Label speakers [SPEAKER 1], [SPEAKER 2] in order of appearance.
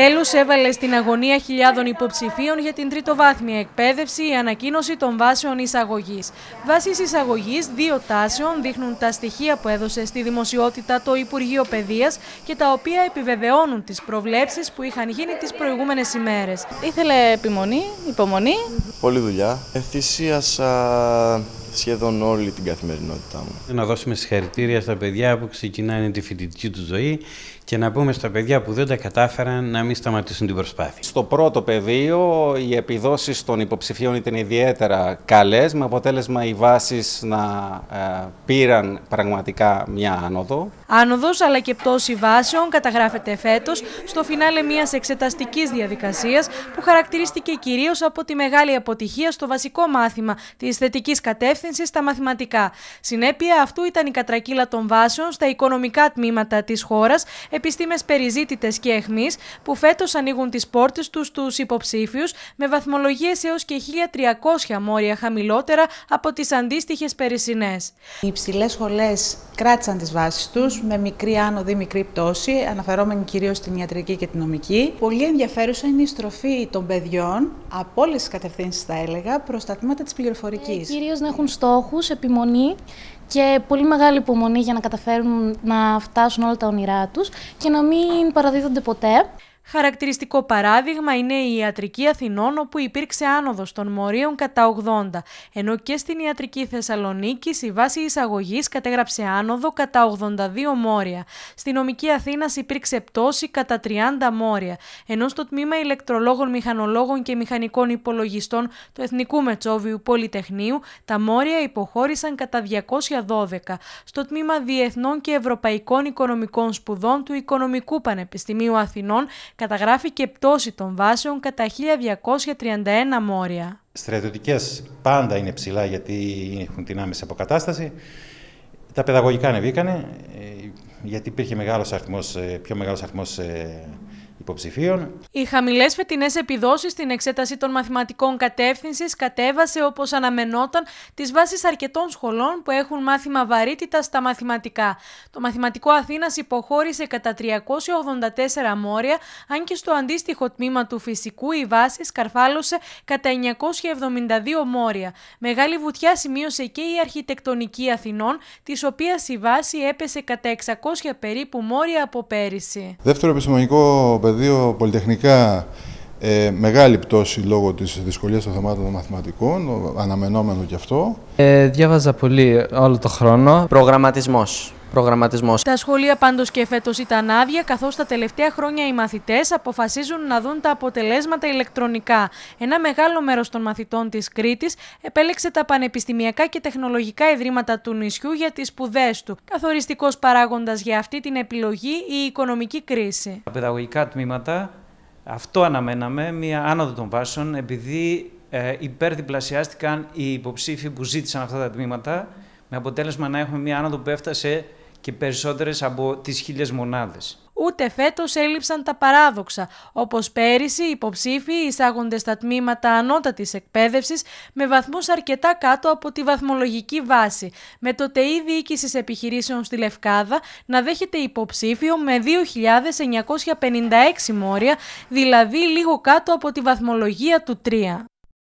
[SPEAKER 1] Τέλους έβαλε στην αγωνία χιλιάδων υποψηφίων για την τρίτο βάθμια εκπαίδευση η ανακοίνωση των βάσεων εισαγωγής. Βάσεις εισαγωγής δύο τάσεων δείχνουν τα στοιχεία που έδωσε στη δημοσιότητα το Υπουργείο Παιδείας και τα οποία επιβεβαιώνουν τις προβλέψεις που είχαν γίνει τις προηγούμενες ημέρες. Ήθελε επιμονή, υπομονή. Πολύ δουλειά. Θυσίασα σχεδόν όλη την καθημερινότητά μου. Να δώσουμε συγχαρητήρια στα παιδιά που ξεκινάνε τη φοιτητική τους ζωή και να πούμε στα παιδιά που δεν τα κατάφεραν να μην σταματήσουν την προσπάθεια. Στο πρώτο πεδίο οι επιδόσεις των υποψηφίων ήταν ιδιαίτερα καλές με αποτέλεσμα οι βάσεις να ε, πήραν πραγματικά μια άνοδο. Άνοδος αλλά και πτώση βάσεων καταγράφεται μεγάλη αποτυχία στο φινάλε μιας εξεταστικη διαδικασια που χαρακτηρίστηκε κυριω από τη μεγάλη αποτυχία στο βασικό μάθημα της θετικη κατευθυνση στα μαθηματικά. Συνέπεια αυτού ήταν η κατρακύλα των βάσεων στα οικονομικά τμήματα της χώρας, επιστήμες περιζήτητες και αιχμή, που φέτος ανοίγουν τις πόρτες τους στους υποψήφιους με βαθμολογίες έως και 1300 μόρια χαμηλότερα από τις αντίστοιχες περσινέ. Οι υψηλές σχολές κράτησαν τις βάσεις τους με μικρή άνοδη, μικρή πτώση, αναφερόμενη κυρίως στην ιατρική και την νομική. Πολύ ενδιαφέρουσα είναι η στροφή των παιδιών από όλες τις κατευθύνσεις, θα έλεγα, προς τα τμήματα της πληροφορικής. Ε, κυρίως να έχουν επιμονή και πολύ μεγάλη υπομονή για να καταφέρουν να φτάσουν όλα τα όνειρά τους και να μην παραδίδονται ποτέ. Χαρακτηριστικό παράδειγμα είναι η ιατρική Αθηνών όπου υπήρξε άνοδος των μορίων κατά 80, ενώ και στην ιατρική Θεσσαλονίκη η βάση εισαγωγής κατέγραψε άνοδο κατά 82 μόρια. Στη νομική Αθήνα υπήρξε πτώση κατά 30 μόρια, ενώ στο τμήμα ηλεκτρολόγων, μηχανολόγων και μηχανικών υπολογιστών του Εθνικού Μετσόβιου Πολυτεχνείου τα μόρια υποχώρησαν κατά 212. Στο τμήμα Διεθνών και Ευρωπαϊκών Οικονομικών Σπουδών του Οικονομικού Πανεπιστημίου Αθηνών Καταγράφηκε πτώση των βάσεων κατά 1231 μόρια. Στρατιωτικές πάντα είναι ψηλά γιατί έχουν την άμεση αποκατάσταση. Τα παιδαγωγικά ανεβήκανε ε, γιατί υπήρχε μεγάλος αριθμός, ε, πιο μεγάλος αριθμός ε, υποψηφίων. Οι χαμηλές φετινές επιδόσεις στην εξέταση των μαθηματικών κατεύθυνσης κατέβασε όπως αναμενόταν τις βάσεις αρκετών σχολών που έχουν μάθημα βαρύτητα στα μαθηματικά. Το Μαθηματικό Αθήνας υποχώρησε κατά 384 μόρια, αν και στο αντίστοιχο τμήμα του φυσικού η βάση σκαρφάλωσε κατά 972 μόρια. Μεγάλη βουτιά σημείωσε και η αρχιτεκτονική Αθηνών, της οποίας η βάση έπεσε κατά 600 περίπου μόρια από πέρυσι. Δεύτερο επιστημονικό δύο πολυτεχνικά ε, μεγάλη πτώση λόγω της δυσκολίας των θεμάτων των μαθηματικών, αναμενόμενο κι αυτό. Ε, διάβαζα πολύ όλο το χρόνο. Προγραμματισμός προγραμματισμός. Τα σχολεία πάντως και φέτος ήταν άδεια, καθώς τα τελευταία χρόνια οι μαθητές αποφασίζουν να δουν τα αποτελέσματα ηλεκτρονικά. Ένα μεγάλο μέρος των μαθητών της Κρήτης επέλεξε τα πανεπιστημιακά και τεχνολογικά ιδρύματα του νησιού για τις σπουδές του. Καθοριστικός παράγοντας για αυτή την επιλογή η οικονομική κρίση. Τα παιδαγωγικά τμήματα, αυτό αναμέναμε, μία άνοδο των βάσεων, επειδή ε, υπερδιπλασιάστηκαν οι υποψήφοι που ζήτησαν αυτά τα τμήματα, με αποτέλεσμα να έχουμε μία άνοδο που έφτασε και περισσότερες από τις χίλιες μονάδες. Ούτε φέτος έλειψαν τα παράδοξα. Όπως πέρυσι, οι υποψήφοι εισάγονται στα τμήματα ανώτατης εκπαίδευσης με βαθμούς αρκετά κάτω από τη βαθμολογική βάση, με το ΤΕΗ Διοίκηση Επιχειρήσεων στη Λευκάδα να δέχεται υποψήφιο με 2.956 μόρια, δηλαδή λίγο κάτω από τη βαθμολογία του 3.